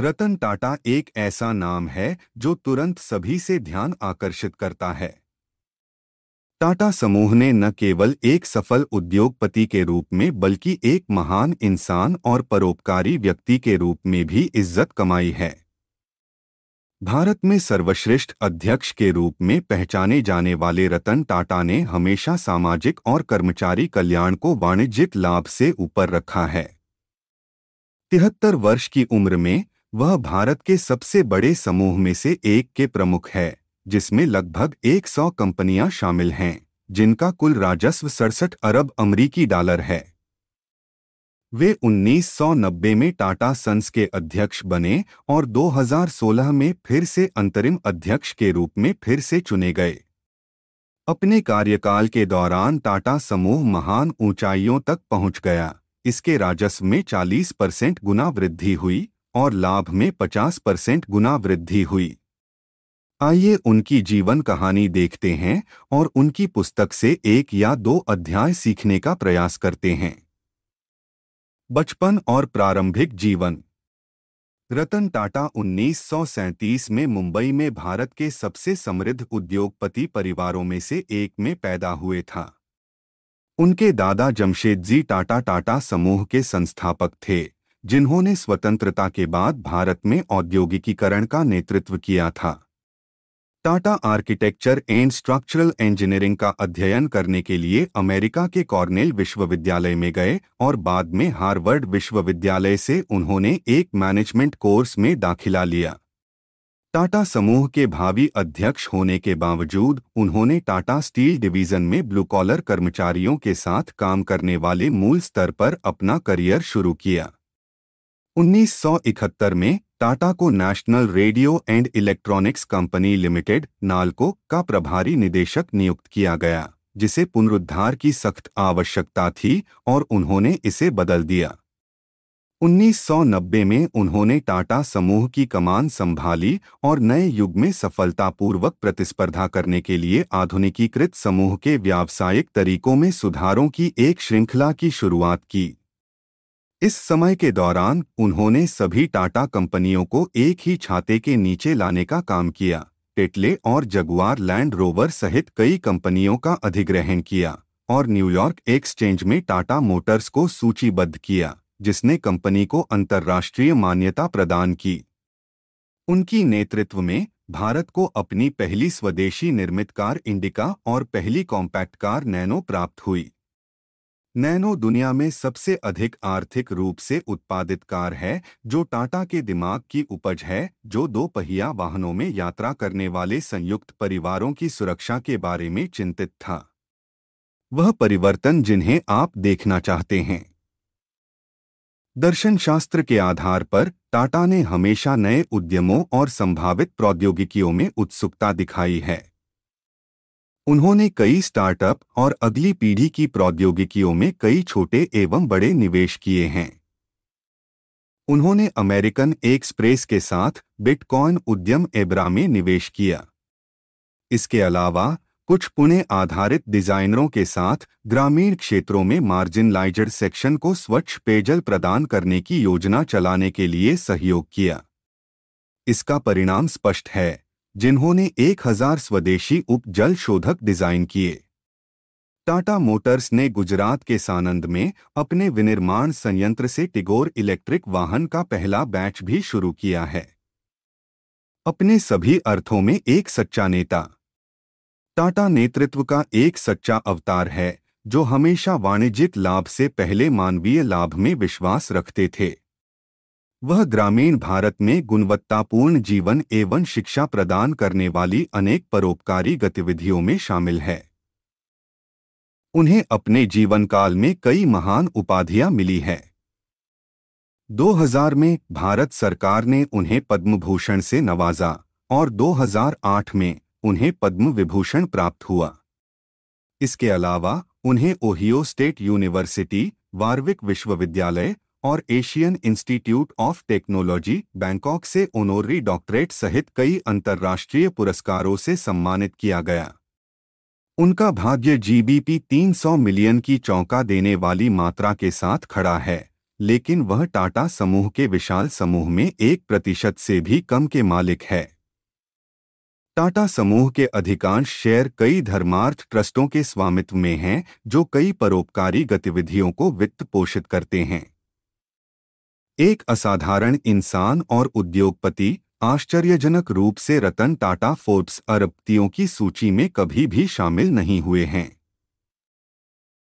रतन टाटा एक ऐसा नाम है जो तुरंत सभी से ध्यान आकर्षित करता है टाटा समूह ने न केवल एक सफल उद्योगपति के रूप में बल्कि एक महान इंसान और परोपकारी व्यक्ति के रूप में भी इज्जत कमाई है भारत में सर्वश्रेष्ठ अध्यक्ष के रूप में पहचाने जाने वाले रतन टाटा ने हमेशा सामाजिक और कर्मचारी कल्याण को वाणिज्यिक लाभ से ऊपर रखा है तिहत्तर वर्ष की उम्र में वह भारत के सबसे बड़े समूह में से एक के प्रमुख है जिसमें लगभग 100 कंपनियां शामिल हैं जिनका कुल राजस्व सड़सठ अरब अमरीकी डॉलर है वे 1990 में टाटा सन्स के अध्यक्ष बने और 2016 में फिर से अंतरिम अध्यक्ष के रूप में फिर से चुने गए अपने कार्यकाल के दौरान टाटा समूह महान ऊंचाइयों तक पहुंच गया इसके राजस्व में 40 परसेंट गुना वृद्धि हुई और लाभ में 50 परसेंट गुना वृद्धि हुई आइए उनकी जीवन कहानी देखते हैं और उनकी पुस्तक से एक या दो अध्याय सीखने का प्रयास करते हैं बचपन और प्रारंभिक जीवन रतन टाटा उन्नीस में मुंबई में भारत के सबसे समृद्ध उद्योगपति परिवारों में से एक में पैदा हुए था उनके दादा जमशेदजी टाटा टाटा समूह के संस्थापक थे जिन्होंने स्वतंत्रता के बाद भारत में औद्योगिकीकरण का नेतृत्व किया था Tata architecture and structural engineering का अध्ययन करने के लिए अमेरिका के कॉर्नेल विश्वविद्यालय में गए और बाद में हार्वर्ड विश्वविद्यालय से उन्होंने एक मैनेजमेंट कोर्स में दाखिला लिया टाटा समूह के भावी अध्यक्ष होने के बावजूद उन्होंने टाटा स्टील डिवीजन में ब्लू कॉलर कर्मचारियों के साथ काम करने वाले मूल स्तर पर अपना करियर शुरू किया 1971 में टाटा को national radio and electronics company limited NALCO का प्रभारी निदेशक नियुक्त किया गया जिसे पुनरुद्धार की सख्त आवश्यकता थी और उन्होंने इसे बदल दिया 1990 में उन्होंने टाटा समूह की कमान संभाली और नए युग में सफलतापूर्वक प्रतिस्पर्धा करने के लिए आधुनिकीकृत समूह के व्यावसायिक तरीकों में सुधारों की एक श्रृंखला की शुरुआत की इस समय के दौरान उन्होंने सभी टाटा कंपनियों को एक ही छाते के नीचे लाने का काम किया टेटले और जगुआर लैंड रोवर सहित कई कंपनियों का अधिग्रहण किया और न्यूयॉर्क एक्सचेंज में टाटा मोटर्स को सूचीबद्ध किया जिसने कंपनी को अंतर्राष्ट्रीय मान्यता प्रदान की उनकी नेतृत्व में भारत को अपनी पहली स्वदेशी निर्मित कार इंडिका और पहली कॉम्पैक्ट कार नैनो प्राप्त हुई नैनो दुनिया में सबसे अधिक आर्थिक रूप से उत्पादित कार है जो टाटा के दिमाग की उपज है जो दो पहिया वाहनों में यात्रा करने वाले संयुक्त परिवारों की सुरक्षा के बारे में चिंतित था वह परिवर्तन जिन्हें आप देखना चाहते हैं दर्शन शास्त्र के आधार पर टाटा ने हमेशा नए उद्यमों और संभावित प्रौद्योगिकियों में उत्सुकता दिखाई है उन्होंने कई स्टार्टअप और अगली पीढ़ी की प्रौद्योगिकियों में कई छोटे एवं बड़े निवेश किए हैं उन्होंने अमेरिकन एक्सप्रेस के साथ बिटकॉइन उद्यम एब्रा में निवेश किया इसके अलावा कुछ पुणे आधारित डिजाइनरों के साथ ग्रामीण क्षेत्रों में लाइजर सेक्शन को स्वच्छ पेयजल प्रदान करने की योजना चलाने के लिए सहयोग किया इसका परिणाम स्पष्ट है जिन्होंने 1000 स्वदेशी उप जल शोधक डिजाइन किए टाटा मोटर्स ने गुजरात के सानंद में अपने विनिर्माण संयंत्र से टिगोर इलेक्ट्रिक वाहन का पहला बैच भी शुरू किया है अपने सभी अर्थों में एक सच्चा नेता टाटा नेतृत्व का एक सच्चा अवतार है जो हमेशा वाणिज्यिक लाभ से पहले मानवीय लाभ में विश्वास रखते थे वह ग्रामीण भारत में गुणवत्तापूर्ण जीवन एवं शिक्षा प्रदान करने वाली अनेक परोपकारी गतिविधियों में शामिल है उन्हें अपने जीवन काल में कई महान उपाधियां मिली है 2000 में भारत सरकार ने उन्हें पद्म भूषण से नवाजा और 2008 में उन्हें पद्म विभूषण प्राप्त हुआ इसके अलावा उन्हें ओहियो स्टेट यूनिवर्सिटी वार्विक विश्वविद्यालय और Asian institute of technology Bangkok से ओनोरी डॉक्टरेट सहित कई अंतर्राष्ट्रीय पुरस्कारों से सम्मानित किया गया उनका भाग्य जीबीपी 300 मिलियन की चौंका देने वाली मात्रा के साथ खड़ा है लेकिन वह टाटा समूह के विशाल समूह में एक प्रतिशत से भी कम के मालिक है टाटा समूह के अधिकांश शेयर कई धर्मार्थ ट्रस्टों के स्वामित्व में हैं जो कई परोपकारी गतिविधियों को वित्त पोषित करते हैं एक असाधारण इंसान और उद्योगपति आश्चर्यजनक रूप से रतन टाटा फोर्ब्स अरबतियों की सूची में कभी भी शामिल नहीं हुए हैं